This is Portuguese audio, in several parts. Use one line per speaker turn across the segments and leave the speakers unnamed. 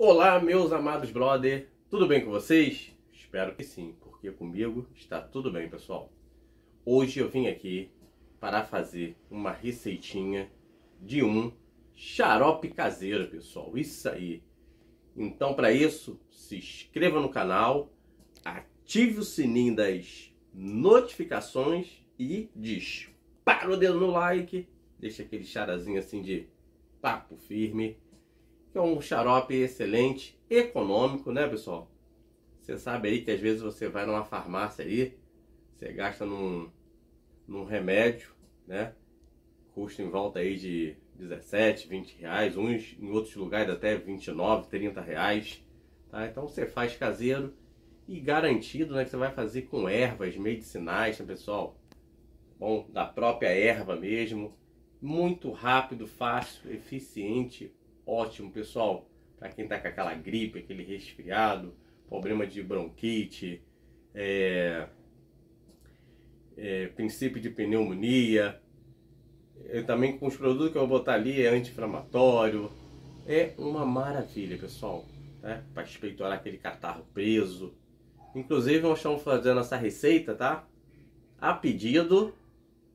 Olá, meus amados brother, tudo bem com vocês? Espero que sim, porque comigo está tudo bem, pessoal. Hoje eu vim aqui para fazer uma receitinha de um xarope caseiro, pessoal. Isso aí. Então, para isso, se inscreva no canal, ative o sininho das notificações e dispara o dedo no like, deixa aquele charazinho assim de papo firme é um xarope excelente, econômico, né, pessoal? Você sabe aí que às vezes você vai numa farmácia aí, você gasta num, num remédio, né? Custa em volta aí de 17, 20 reais, uns em outros lugares até 29, 30 reais, tá? Então você faz caseiro e garantido, né, que você vai fazer com ervas medicinais, né, pessoal? Bom, da própria erva mesmo, muito rápido, fácil, eficiente, ótimo, pessoal, para quem está com aquela gripe, aquele resfriado, problema de bronquite, é, é, princípio de pneumonia. Eu também com os produtos que eu vou botar ali é anti-inflamatório. É uma maravilha, pessoal, né? para espeitorar aquele catarro preso. Inclusive, nós estamos fazendo essa receita, tá? A pedido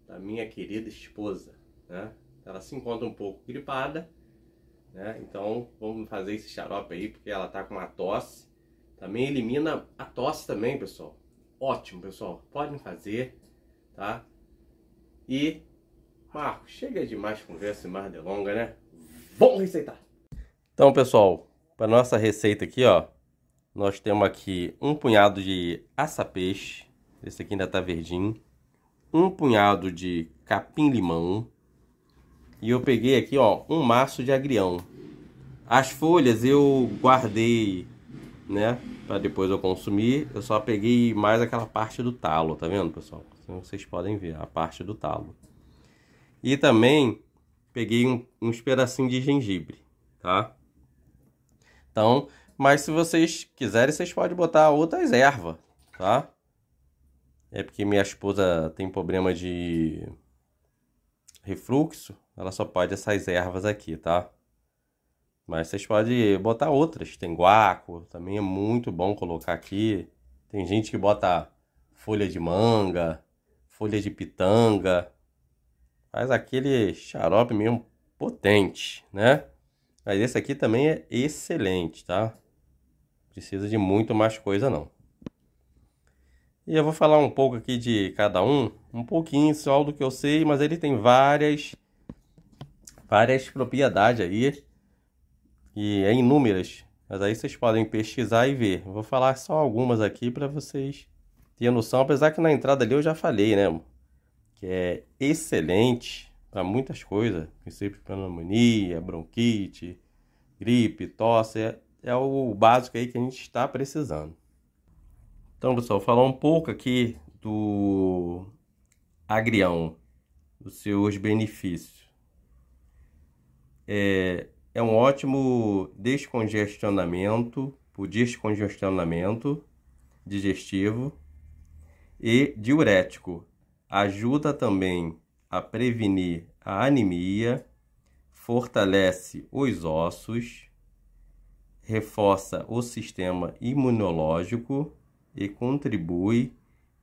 da minha querida esposa, né? Ela se encontra um pouco gripada né? Então vamos fazer esse xarope aí, porque ela tá com uma tosse. Também elimina a tosse também, pessoal. Ótimo, pessoal. Podem fazer, tá? E, Marco, chega de mais conversa e mais delonga, né? Vamos receitar! Então, pessoal, para nossa receita aqui, ó, nós temos aqui um punhado de açapeixe. Esse aqui ainda tá verdinho. Um punhado de capim-limão e eu peguei aqui, ó, um maço de agrião. As folhas eu guardei, né, para depois eu consumir. Eu só peguei mais aquela parte do talo, tá vendo, pessoal? Então, vocês podem ver a parte do talo. E também peguei um, uns pedacinhos de gengibre, tá? Então, mas se vocês quiserem, vocês podem botar outras ervas, tá? É porque minha esposa tem problema de refluxo ela só pode essas ervas aqui, tá? Mas vocês podem botar outras. Tem guaco, também é muito bom colocar aqui. Tem gente que bota folha de manga, folha de pitanga. Faz aquele xarope mesmo potente, né? Mas esse aqui também é excelente, tá? Precisa de muito mais coisa não. E eu vou falar um pouco aqui de cada um, um pouquinho só do que eu sei, mas ele tem várias várias propriedades aí, e é inúmeras. Mas aí vocês podem pesquisar e ver. vou falar só algumas aqui para vocês terem noção, apesar que na entrada ali eu já falei, né? Que é excelente para muitas coisas, princípio pneumonia, bronquite, gripe, tosse, é, é o básico aí que a gente está precisando. Então, pessoal, vou falar um pouco aqui do agrião, dos seus benefícios é, é um ótimo descongestionamento, por descongestionamento digestivo e diurético. Ajuda também a prevenir a anemia, fortalece os ossos, reforça o sistema imunológico e contribui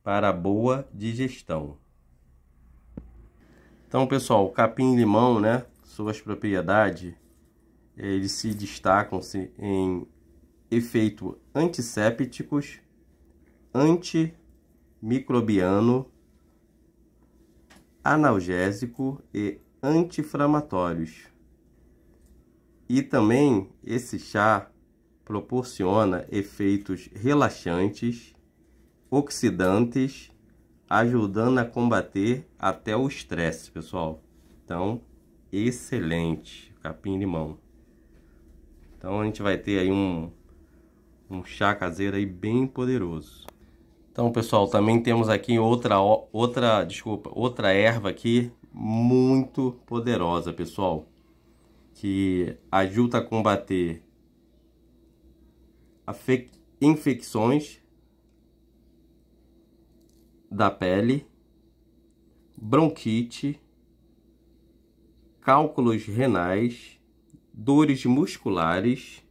para a boa digestão. Então, pessoal, capim-limão, né? suas propriedades eh, eles se destacam -se em efeito antissépticos, antimicrobiano, analgésico e anti-inflamatórios. E também esse chá proporciona efeitos relaxantes, oxidantes, ajudando a combater até o estresse, pessoal. Então, excelente, capim-limão. Então a gente vai ter aí um, um chá caseiro aí bem poderoso. Então pessoal, também temos aqui outra, outra, desculpa, outra erva aqui muito poderosa pessoal. Que ajuda a combater a infecções da pele, bronquite cálculos renais, dores musculares,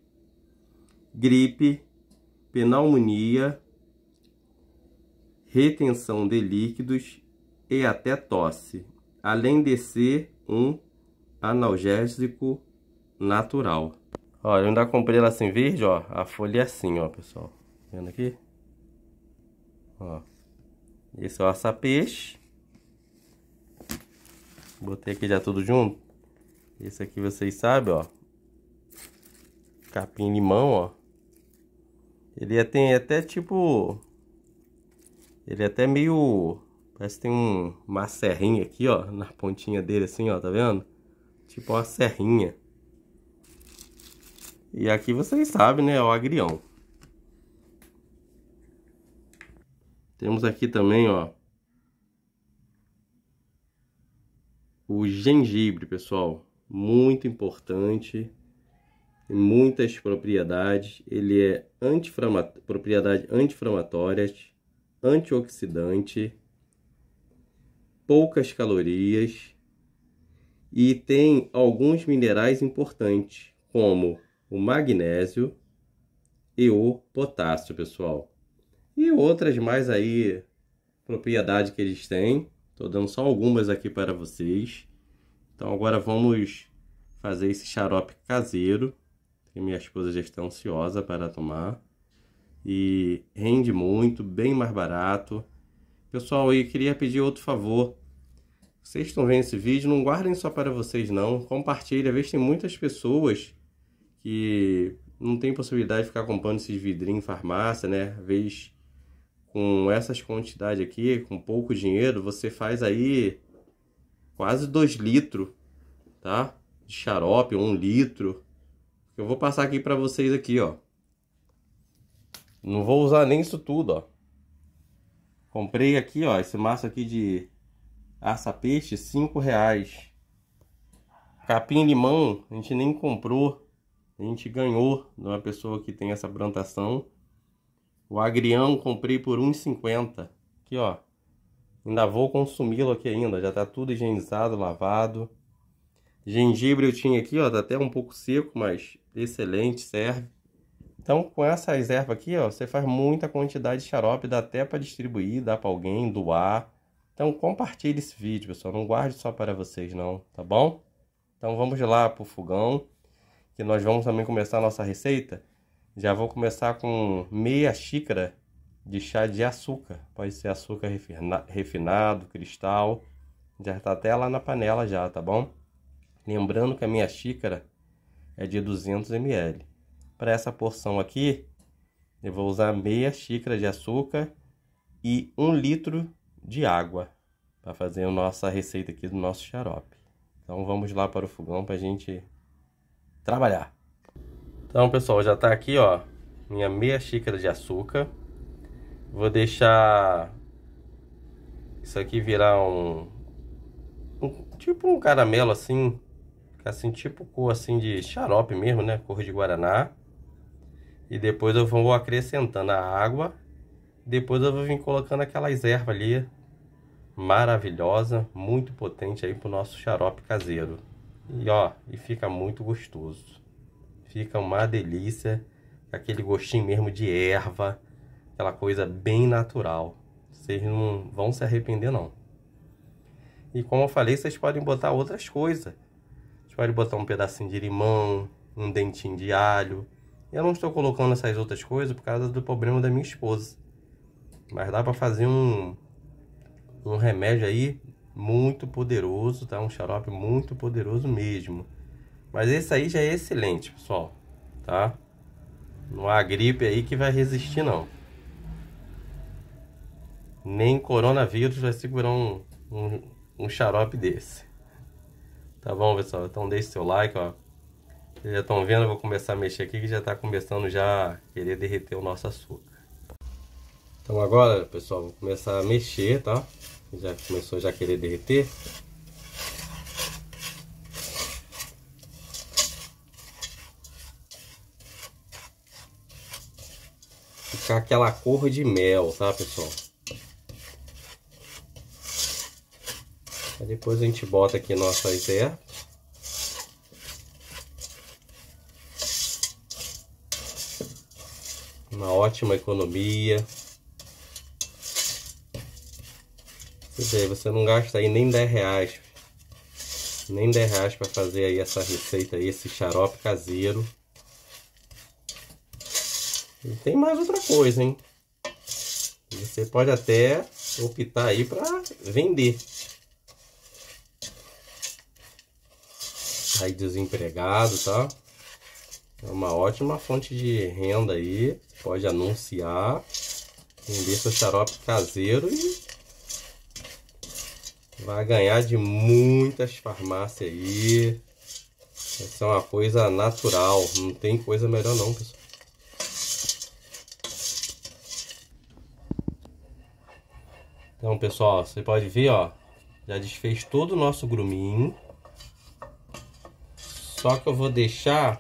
gripe, pneumonia, retenção de líquidos e até tosse, além de ser um analgésico natural. Olha, eu ainda comprei ela assim verde, ó, a folha é assim, ó, pessoal. Tá vendo aqui? Ó. Esse é o aça-peixe. Botei aqui já tudo junto. Esse aqui vocês sabem, ó. Capim limão, ó. Ele é, tem até tipo... Ele é até meio... Parece que tem um, uma serrinha aqui, ó. Na pontinha dele assim, ó. Tá vendo? Tipo uma serrinha. E aqui vocês sabem, né? É o agrião. Temos aqui também, ó. O gengibre, pessoal, muito importante, muitas propriedades. Ele é anti propriedade anti-inflamatórias, antioxidante, poucas calorias e tem alguns minerais importantes, como o magnésio e o potássio, pessoal. E outras mais aí, propriedade que eles têm. Estou dando só algumas aqui para vocês. Então agora vamos fazer esse xarope caseiro. Que minha esposa já está ansiosa para tomar. E rende muito, bem mais barato. Pessoal, eu queria pedir outro favor. Vocês estão vendo esse vídeo, não guardem só para vocês não. Compartilha, veja tem muitas pessoas que não tem possibilidade de ficar comprando esses vidrinhos em farmácia, né? Às vezes com essas quantidades aqui, com pouco dinheiro, você faz aí quase 2 litros, tá? De xarope, 1 um litro. Eu vou passar aqui para vocês aqui, ó. Não vou usar nem isso tudo, ó. Comprei aqui, ó, esse maço aqui de aça-peixe, 5 reais. Capim limão, a gente nem comprou. A gente ganhou de uma pessoa que tem essa plantação. O agrião comprei por 1,50. Aqui, ó. Ainda vou consumi-lo aqui ainda. Já tá tudo higienizado, lavado. Gengibre eu tinha aqui, ó. Tá até um pouco seco, mas excelente, serve. Então, com essas ervas aqui, ó, você faz muita quantidade de xarope, dá até para distribuir, dá para alguém, doar. Então, compartilhe esse vídeo, pessoal, não guarde só para vocês não, tá bom? Então, vamos lá pro fogão, que nós vamos também começar a nossa receita. Já vou começar com meia xícara de chá de açúcar. Pode ser açúcar refina, refinado, cristal. Já está até lá na panela já, tá bom? Lembrando que a minha xícara é de 200 ml. Para essa porção aqui, eu vou usar meia xícara de açúcar e um litro de água para fazer a nossa receita aqui do nosso xarope. Então vamos lá para o fogão para a gente trabalhar. Então, pessoal, já tá aqui, ó, minha meia xícara de açúcar. Vou deixar isso aqui virar um, um tipo um caramelo assim, assim tipo cor assim de xarope mesmo, né, cor de guaraná. E depois eu vou acrescentando a água. Depois eu vou vir colocando aquelas ervas ali maravilhosa, muito potente aí pro nosso xarope caseiro. E ó, e fica muito gostoso. Fica uma delícia, aquele gostinho mesmo de erva, aquela coisa bem natural. Vocês não vão se arrepender não. E como eu falei, vocês podem botar outras coisas. Vocês podem botar um pedacinho de limão, um dentinho de alho. Eu não estou colocando essas outras coisas por causa do problema da minha esposa. Mas dá para fazer um, um remédio aí muito poderoso, tá? Um xarope muito poderoso mesmo. Mas esse aí já é excelente, pessoal, tá? Não há gripe aí que vai resistir, não. Nem coronavírus vai segurar um, um, um xarope desse. Tá bom, pessoal? Então deixe seu like, ó. Vocês já estão vendo, eu vou começar a mexer aqui que já está começando já a querer derreter o nosso açúcar. Então agora, pessoal, vou começar a mexer, tá? Já começou já a querer derreter. aquela cor de mel, tá, pessoal? Aí depois a gente bota aqui nossa ervas. Uma ótima economia. Você você não gasta aí nem 10 reais. Nem 10 reais para fazer aí essa receita aí, esse xarope caseiro. E tem mais outra coisa, hein? Você pode até optar aí para vender. Aí desempregado, tá? É uma ótima fonte de renda aí. Pode anunciar, vender seu xarope caseiro e vai ganhar de muitas farmácias aí. Essa é uma coisa natural, não tem coisa melhor não, pessoal. Então, pessoal, você pode ver, ó. Já desfez todo o nosso gruminho. Só que eu vou deixar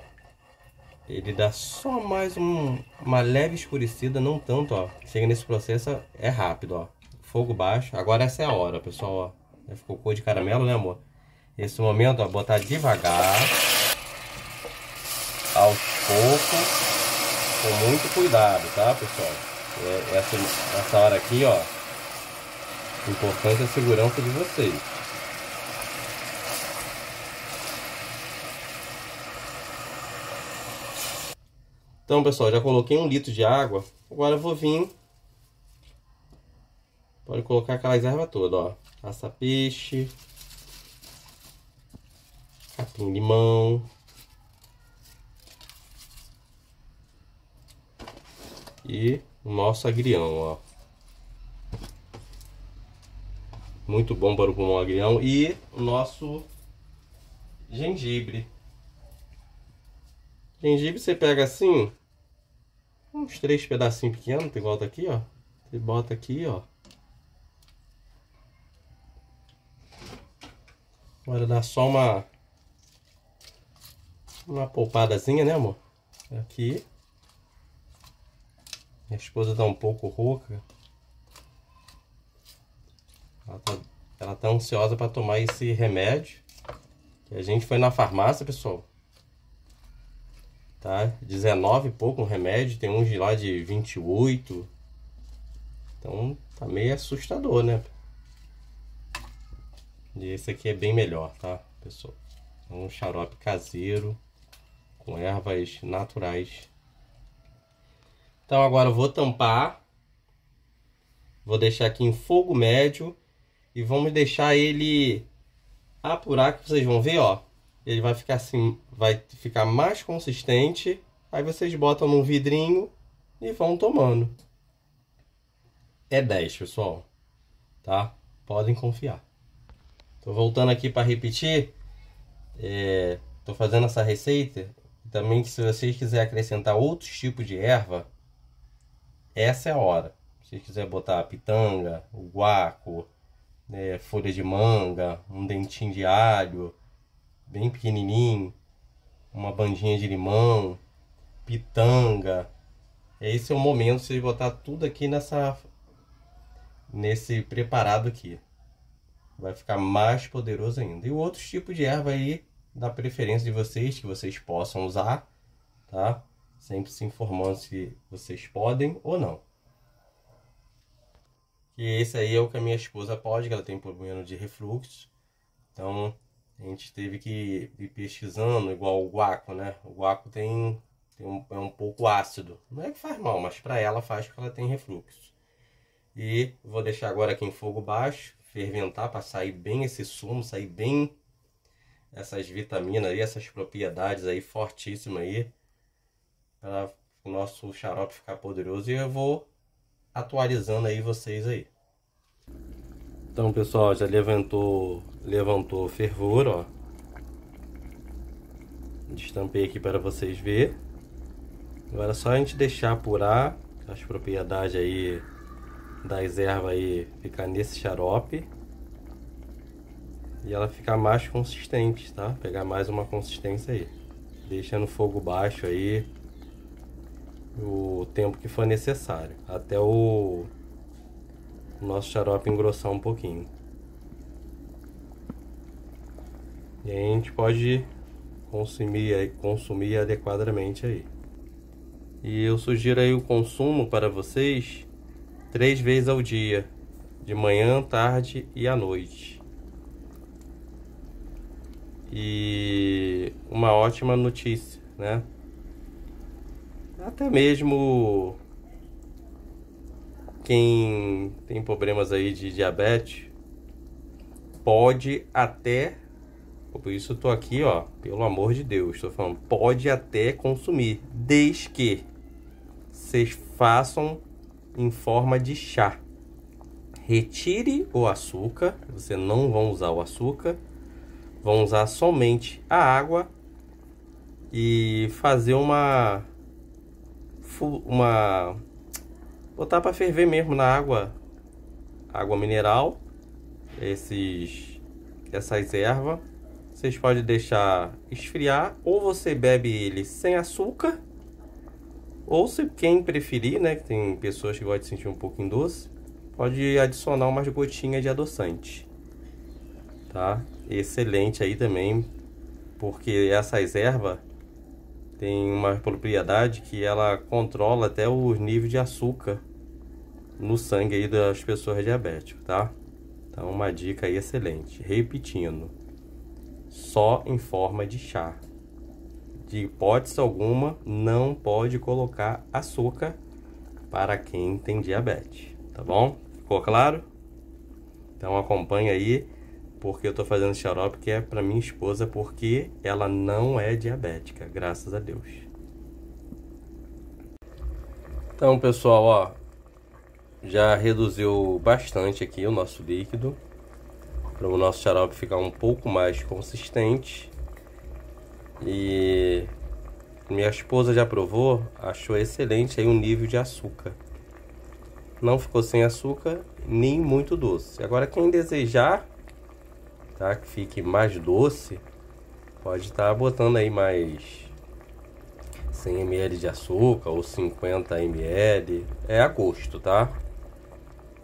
ele dar só mais um, uma leve escurecida, não tanto, ó. Chega nesse processo, é rápido, ó. Fogo baixo. Agora essa é a hora, pessoal, ó. Já ficou cor de caramelo, né, amor? Nesse momento, ó, botar devagar. ao pouco, Com muito cuidado, tá, pessoal? É, essa, essa hora aqui, ó. O importante é a segurança de vocês. Então, pessoal, já coloquei um litro de água. Agora eu vou vir... Pode colocar aquelas ervas todas, ó. Aça-peixe. Capim-limão. E o nosso agrião, ó. muito bom para o pulmão agrião. E o nosso gengibre. Gengibre você pega assim, uns três pedacinhos pequenos, igual tá aqui, ó. Você bota aqui, ó. Agora dá só uma uma poupadazinha, né amor? Aqui. Minha esposa tá um pouco rouca. Ela tá, ela tá ansiosa para tomar esse remédio. Que a gente foi na farmácia, pessoal. Tá? 19 e pouco um remédio. Tem uns de lá de 28. Então tá meio assustador, né? E esse aqui é bem melhor, tá, pessoal? É um xarope caseiro com ervas naturais. Então agora eu vou tampar. Vou deixar aqui em fogo médio e vamos deixar ele apurar que vocês vão ver, ó. Ele vai ficar assim, vai ficar mais consistente. Aí vocês botam num vidrinho e vão tomando. É 10, pessoal. Tá? Podem confiar. Tô voltando aqui para repetir. É, tô fazendo essa receita. Também se vocês quiserem acrescentar outros tipos de erva, essa é a hora. Se vocês quiserem botar a pitanga, o guaco, é, folha de manga, um dentinho de alho, bem pequenininho, uma bandinha de limão, pitanga. Esse é o momento de botar tudo aqui nessa nesse preparado aqui. Vai ficar mais poderoso ainda. E outros tipos de erva aí da preferência de vocês que vocês possam usar, tá? Sempre se informando se vocês podem ou não que esse aí é o que a minha esposa pode, que ela tem problema de refluxo. Então a gente teve que ir pesquisando, igual o guaco, né? O guaco tem, tem um, é um pouco ácido. Não é que faz mal, mas para ela faz porque ela tem refluxo. E vou deixar agora aqui em fogo baixo, ferventar para sair bem esse sumo, sair bem essas vitaminas aí, essas propriedades aí fortíssimas aí, para o nosso xarope ficar poderoso. E eu vou atualizando aí vocês aí. Então, pessoal, já levantou, levantou fervor, ó. Destampei aqui para vocês ver. Agora é só a gente deixar apurar as propriedades aí das ervas aí ficar nesse xarope. E ela ficar mais consistente, tá? Pegar mais uma consistência aí. Deixa no fogo baixo aí o tempo que for necessário, até o nosso xarope engrossar um pouquinho. E aí a gente pode consumir, consumir adequadamente aí. E eu sugiro aí o consumo para vocês três vezes ao dia, de manhã, tarde e à noite. E uma ótima notícia, né? até mesmo quem tem problemas aí de diabetes pode até por isso estou aqui, ó, pelo amor de Deus, estou falando, pode até consumir, desde que vocês façam em forma de chá. Retire o açúcar, você não vão usar o açúcar, vão usar somente a água e fazer uma uma botar para ferver mesmo na água, água mineral, esses essas ervas. Vocês podem deixar esfriar ou você bebe ele sem açúcar ou se quem preferir, né, que tem pessoas que gostam de sentir um pouquinho doce, pode adicionar umas gotinhas de adoçante. Tá? Excelente aí também, porque essas ervas tem uma propriedade que ela controla até o nível de açúcar no sangue aí das pessoas diabéticas, tá? Então uma dica aí excelente. Repetindo, só em forma de chá. De hipótese alguma, não pode colocar açúcar para quem tem diabetes, tá bom? Ficou claro? Então acompanha aí porque eu tô fazendo xarope que é para minha esposa, porque ela não é diabética, graças a Deus. Então, pessoal, ó, já reduziu bastante aqui o nosso líquido, para o nosso xarope ficar um pouco mais consistente. E minha esposa já provou, achou excelente aí o nível de açúcar. Não ficou sem açúcar, nem muito doce. Agora quem desejar tá? Que fique mais doce, pode estar tá botando aí mais 100 ml de açúcar ou 50 ml, é a gosto, tá?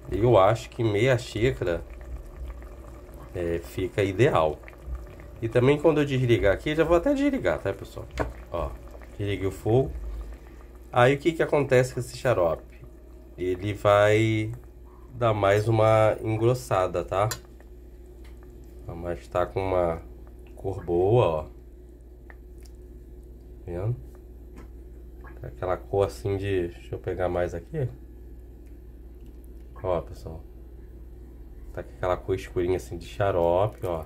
Eu acho que meia xícara é, fica ideal. E também quando eu desligar aqui, já vou até desligar, tá pessoal? Ó, desliguei o fogo. Aí o que que acontece com esse xarope? Ele vai dar mais uma engrossada, tá? Mas está com uma cor boa, ó. vendo? Tá aquela cor assim de... Deixa eu pegar mais aqui. Ó, pessoal. Tá com aquela cor escurinha assim de xarope, ó.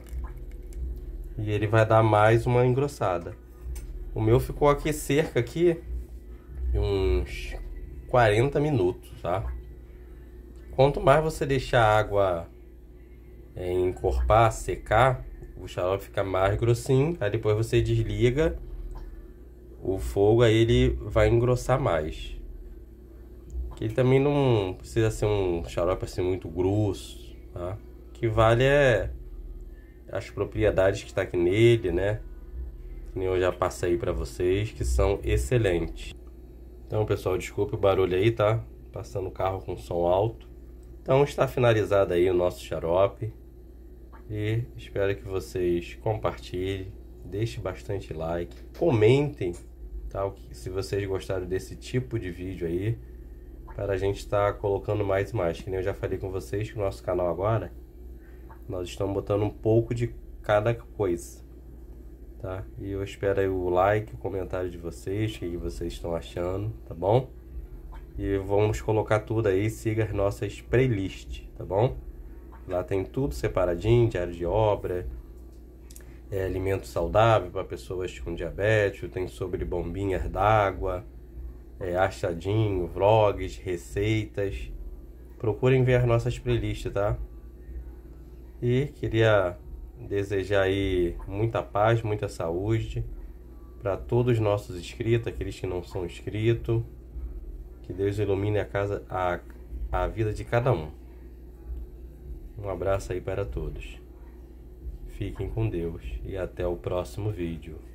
E ele vai dar mais uma engrossada. O meu ficou aqui cerca aqui de uns 40 minutos, tá? Quanto mais você deixar a água é, encorpar, secar, o xarope fica mais grossinho. Aí depois você desliga o fogo, aí ele vai engrossar mais. Que ele também não precisa ser um xarope assim muito grosso, tá? O que vale é as propriedades que está aqui nele, né? Que eu já passei para vocês, que são excelentes. Então, pessoal, desculpe o barulho aí, tá? Passando o carro com som alto. Então, está finalizado aí o nosso xarope e espero que vocês compartilhem, deixem bastante like, comentem tá, se vocês gostaram desse tipo de vídeo aí, para a gente estar tá colocando mais e mais. Que nem eu já falei com vocês que o nosso canal agora, nós estamos botando um pouco de cada coisa. Tá? E eu espero aí o like, o comentário de vocês, o que vocês estão achando, tá bom? E vamos colocar tudo aí, siga as nossas playlists, tá bom? Lá tem tudo separadinho, diário de obra, é, alimento saudável para pessoas com diabetes, tem sobre bombinhas d'água, é, achadinho, vlogs, receitas. Procurem ver as nossas playlists, tá? E queria desejar aí muita paz, muita saúde para todos os nossos inscritos, aqueles que não são inscritos. Que Deus ilumine a casa, a, a vida de cada um. Um abraço aí para todos. Fiquem com Deus e até o próximo vídeo.